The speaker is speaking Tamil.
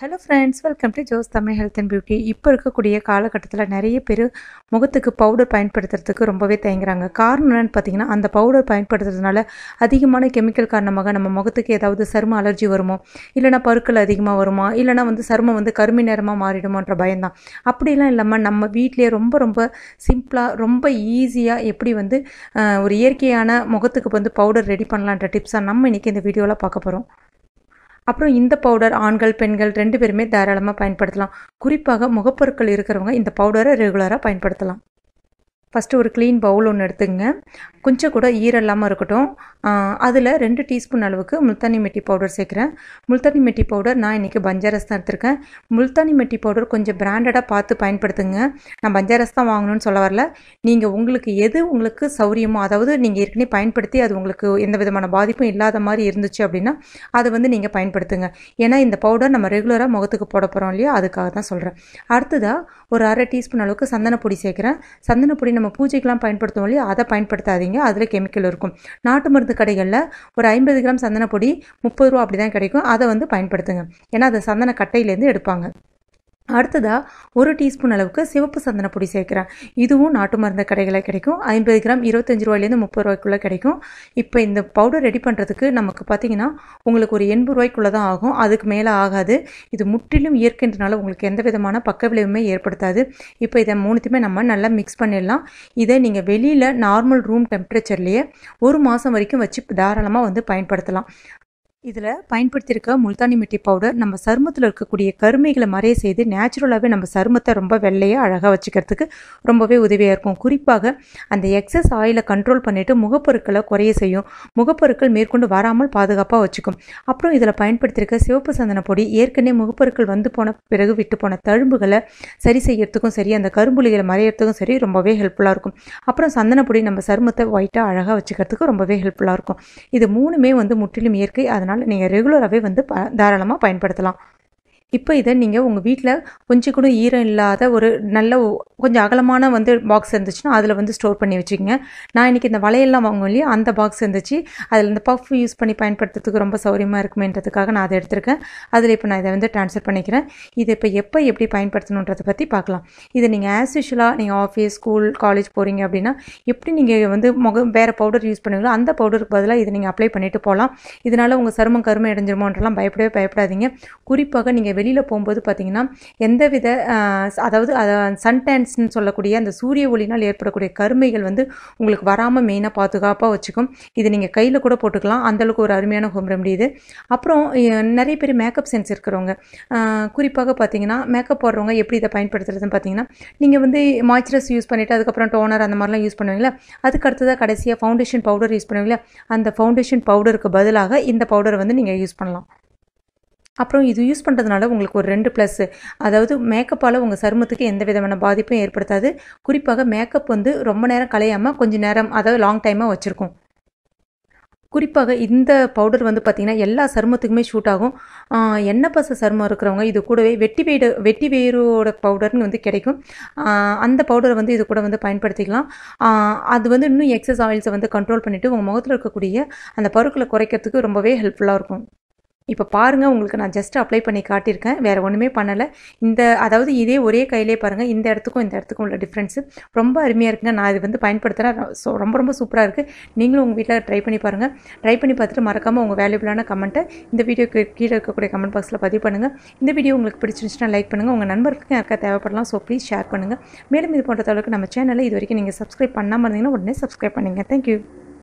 ஹலோ ஃப்ரெண்ட்ஸ் வெல்கம் டு ஜோஸ் தமிழ் ஹெல்த் அண்ட் பியூட்டி இப்போ இருக்கக்கூடிய காலகட்டத்தில் நிறைய பேர் முகத்துக்கு பவுடர் பயன்படுத்துறதுக்கு ரொம்பவே தயங்குறாங்க காரணம் என்னென்னு பார்த்தீங்கன்னா அந்த பவுடர் பயன்படுத்துறதுனால அதிகமான கெமிக்கல் காரணமாக நம்ம முகத்துக்கு ஏதாவது சரும அலர்ஜி வருமோ இல்லைனா பருக்கள் அதிகமாக வருமா இல்லைனா வந்து சருமம் வந்து கருமை நேரமாக மாறிடுமோன்ற பயம்தான் அப்படிலாம் இல்லாமல் நம்ம வீட்டிலேயே ரொம்ப ரொம்ப சிம்பிளாக ரொம்ப ஈஸியாக எப்படி வந்து ஒரு இயற்கையான முகத்துக்கு வந்து பவுடர் ரெடி பண்ணலான்ற டிப்ஸாக நம்ம இன்றைக்கி இந்த வீடியோவில் பார்க்க போகிறோம் அப்புறம் இந்த பவுடர் ஆண்கள் பெண்கள் ரெண்டு பேருமே தாராளமாக பயன்படுத்தலாம் குறிப்பாக முகப்பொருட்கள் இருக்கிறவங்க இந்த பவுடரை ரெகுலராக பயன்படுத்தலாம் ஃபஸ்ட்டு ஒரு க்ளீன் பவுல் ஒன்று எடுத்துங்க கொஞ்சம் கூட ஈரம் இல்லாமல் இருக்கட்டும் அதில் ரெண்டு டீஸ்பூன் அளவுக்கு முல்தானி மெட்டி பவுடர் சேர்க்குறேன் முல்தானி மெட்டி பவுடர் நான் இன்றைக்கி பஞ்சாரஸ் தான் எடுத்திருக்கேன் முல்தானி மெட்டி பவுடர் கொஞ்சம் பிராண்டடாக பார்த்து பயன்படுத்துங்க நான் பஞ்சாரஸ் தான் வாங்கணும்னு சொல்ல வரல நீங்கள் உங்களுக்கு எது உங்களுக்கு சௌரியமோ அதாவது நீங்கள் ஏற்கனவே பயன்படுத்தி அது உங்களுக்கு எந்த விதமான பாதிப்பும் இல்லாத மாதிரி இருந்துச்சு அப்படின்னா அதை வந்து நீங்கள் பயன்படுத்துங்க ஏன்னா இந்த பவுடர் நம்ம ரெகுலராக முகத்துக்கு போட போகிறோம் இல்லையா அதுக்காக தான் சொல்கிறேன் அடுத்ததாக ஒரு அரை டீஸ்பூன் அளவுக்கு சந்தனப்பொடி சேர்க்குறேன் சந்தனப்பொடி நம்ம பூஜைக்கெலாம் பயன்படுத்துவோம் இல்லையா அதை பயன்படுத்தாதீங்க அதில் கெமிக்கல் இருக்கும் நாட்டு மருந்து கடைகளில் ஒரு ஐம்பது கிராம் சந்தன பொடி முப்பது ரூபா அப்படி தான் கிடைக்கும் அதை வந்து பயன்படுத்துங்க ஏன்னா அதை சந்தன கட்டையிலேருந்து எடுப்பாங்க அடுத்ததாக ஒரு டீஸ்பூன் அளவுக்கு சிவப்பு சந்தன பொடி சேர்க்குறேன் இதுவும் நாட்டு மருந்த கடைகளில் கிடைக்கும் ஐம்பது கிராம் இருபத்தஞ்சி ரூபாயிலேருந்து முப்பது ரூபாய்க்குள்ளே கிடைக்கும் இப்போ இந்த பவுடர் ரெடி பண்ணுறதுக்கு நமக்கு பார்த்திங்கன்னா உங்களுக்கு ஒரு எண்பது ரூபாய்க்குள்ளே தான் ஆகும் அதுக்கு மேலே ஆகாது இது முற்றிலும் இயற்கைன்றனால உங்களுக்கு எந்த விதமான பக்க விளைவுமே ஏற்படுத்தாது இப்போ இதை மூணுத்தையுமே நம்ம நல்லா மிக்ஸ் பண்ணிடலாம் இதை நீங்கள் வெளியில் நார்மல் ரூம் டெம்பரேச்சர்லேயே ஒரு மாதம் வரைக்கும் வச்சு தாராளமாக வந்து பயன்படுத்தலாம் இதில் பயன்படுத்தியிருக்க முல்தானி மிட்டி பவுடர் நம்ம சருமத்தில் இருக்கக்கூடிய கருமைகளை மறைய செய்து நேச்சுரலாகவே நம்ம சருமத்தை ரொம்ப வெள்ளையாக அழகாக வச்சுக்கிறதுக்கு ரொம்பவே உதவியாக இருக்கும் குறிப்பாக அந்த எக்ஸஸ் ஆயிலை கண்ட்ரோல் பண்ணிவிட்டு முகப்பொருட்களை குறைய செய்யும் முகப்பொருட்கள் மேற்கொண்டு வராமல் பாதுகாப்பாக வச்சுக்கும் அப்புறம் இதில் பயன்படுத்தியிருக்க சிவப்பு சந்தன பொடி ஏற்கனவே முகப்பொருட்கள் வந்து போன பிறகு விட்டு போன தழும்புகளை சரி செய்யறதுக்கும் சரி அந்த கரும்புலிகளை மறையிறதுக்கும் சரி ரொம்பவே ஹெல்ப்ஃபுல்லாக இருக்கும் அப்புறம் சந்தன பொடி நம்ம சருமத்தை ஒயிட்டாக அழகாக வச்சுக்கிறதுக்கு ரொம்பவே ஹெல்ப்ஃபுல்லாக இருக்கும் இது மூணுமே வந்து முற்றிலும் இயற்கை அதனால் அதனால் நீங்கள் ரெகுலராகவே வந்து ப தாராளமாக பயன்படுத்தலாம் இப்போ இதை நீங்கள் உங்கள் வீட்டில் கொஞ்சம் கூட ஈரம் இல்லாத ஒரு நல்ல கொஞ்சம் அகலமான வந்து பாக்ஸ் இருந்துச்சுன்னா அதில் வந்து ஸ்டோர் பண்ணி வச்சுக்கோங்க நான் இன்றைக்கி இந்த வலையெல்லாம் வாங்குவோம் அந்த பாக்ஸ் இருந்துச்சு அதில் இந்த பஃப் யூஸ் பண்ணி பயன்படுத்துறதுக்கு ரொம்ப சௌரியமாக இருக்குமேன்றதுக்காக நான் அதை எடுத்திருக்கேன் அதில் இப்போ நான் இதை வந்து ட்ரான்ஸ்ஃபர் பண்ணிக்கிறேன் இதை இப்போ எப்போ எப்படி பயன்படுத்தணுன்றதை பற்றி பார்க்கலாம் இதை நீங்கள் ஆஸ் யூஷுவலாக நீங்கள் ஆஃபீஸ் ஸ்கூல் காலேஜ் போகிறீங்க அப்படின்னா எப்படி நீங்கள் வந்து முகம் வேறு பவுடர் யூஸ் பண்ணுவீங்களோ அந்த பவுடருக்கு பதிலாக இதை நீங்கள் அப்ளை பண்ணிவிட்டு போகலாம் இதனால் உங்கள் சருமம் கருமை இடைஞ்சிருமோன்றலாம் பயப்படவே பயப்படாதீங்க குறிப்பாக நீங்கள் வெளியில் போகும்போது பார்த்தீங்கன்னா எந்தவித அதாவது சன்டேன்ஸ்னு சொல்லக்கூடிய அந்த சூரிய ஒளினால் ஏற்படக்கூடிய கருமைகள் வந்து உங்களுக்கு வராமல் மெயினாக பாதுகாப்பாக வச்சுக்கும் இது நீங்கள் கையில் கூட போட்டுக்கலாம் அந்தளவுக்கு ஒரு அருமையான ஹோம் ரெமடி இது அப்புறம் நிறைய பேர் மேக்கப் சென்ஸ் இருக்கிறவங்க குறிப்பாக பார்த்தீங்கன்னா மேக்கப் போடுறவங்க எப்படி இதை பயன்படுத்துறதுன்னு பார்த்தீங்கன்னா நீங்கள் வந்து மாய்ச்சரஸ் யூஸ் பண்ணிவிட்டு அதுக்கப்புறம் டோனர் அந்த மாதிரிலாம் யூஸ் பண்ணுவீங்களா அதுக்கு அடுத்ததாக கடைசியாக ஃபவுண்டேஷன் பவுடர் யூஸ் பண்ணுவீங்களா அந்த ஃபவுண்டேஷன் பவுடருக்கு பதிலாக இந்த பவுடரை வந்து நீங்கள் யூஸ் பண்ணலாம் அப்புறம் இது யூஸ் பண்ணுறதுனால உங்களுக்கு ஒரு ரெண்டு ப்ளஸ்ஸு அதாவது மேக்கப்பால் உங்கள் சருமத்துக்கு எந்த விதமான பாதிப்பும் ஏற்படுத்தாது குறிப்பாக மேக்கப் வந்து ரொம்ப நேரம் கலையாமல் கொஞ்சம் நேரம் அதாவது லாங் டைமாக வச்சுருக்கோம் குறிப்பாக இந்த பவுடர் வந்து பார்த்திங்கன்னா எல்லா சருமத்துக்குமே ஷூட் ஆகும் எண்ணெய் பச சருமம் இருக்கிறவங்க இது கூடவே வெட்டி வேடு வெட்டி வேரோட பவுடர்னு வந்து கிடைக்கும் அந்த பவுடரை வந்து இது கூட வந்து பயன்படுத்திக்கலாம் அது வந்து இன்னும் எக்ஸஸ் ஆயில்ஸை வந்து கண்ட்ரோல் பண்ணிவிட்டு உங்கள் முகத்தில் இருக்கக்கூடிய அந்த பருக்களை குறைக்கிறதுக்கு ரொம்பவே ஹெல்ப்ஃபுல்லாக இருக்கும் இப்போ பாருங்கள் உங்களுக்கு நான் ஜஸ்ட் அப்ளை பண்ணி காட்டியிருக்கேன் வேறு ஒன்றுமே பண்ணலை இந்த அதாவது இதே ஒரே கையிலே பாருங்கள் இந்த இடத்துக்கும் இந்த இடத்துக்கும் உள்ள டிஃப்ரென்ஸு ரொம்ப அருமையாக இருக்குங்க நான் இது வந்து பயன்படுத்துகிறேன் ஸோ ரொம்ப ரொம்ப சூப்பராக இருக்குது நீங்களும் உங்கள் வீட்டில் ட்ரை பண்ணி பாருங்கள் ட்ரை பண்ணி பார்த்துட்டு மறக்காமல் உங்கள் வேல்யூபிளான கமெண்ட்டை இந்த வீடியோ கீழே இருக்கக்கூடிய கமெண்ட் பாக்ஸில் பதிவு பண்ணுங்கள் இந்த வீடியோ உங்களுக்கு பிடிச்சிருந்துச்சுன்னா லைக் பண்ணுங்கள் உங்கள் நண்பர்களுக்கு யாருக்கா தேவைப்படலாம் ஸோ ப்ளீஸ் ஷேர் பண்ணுங்கள் மேலும் இது போன்ற அளவுக்கு நம்ம சேனலில் இது வரைக்கும் நீங்கள் சப்ஸ்கிரைப் பண்ணாமல் இருந்தீங்கன்னா உடனே சப்ஸ்கிரைப் பண்ணுங்கள் தேங்க்யூ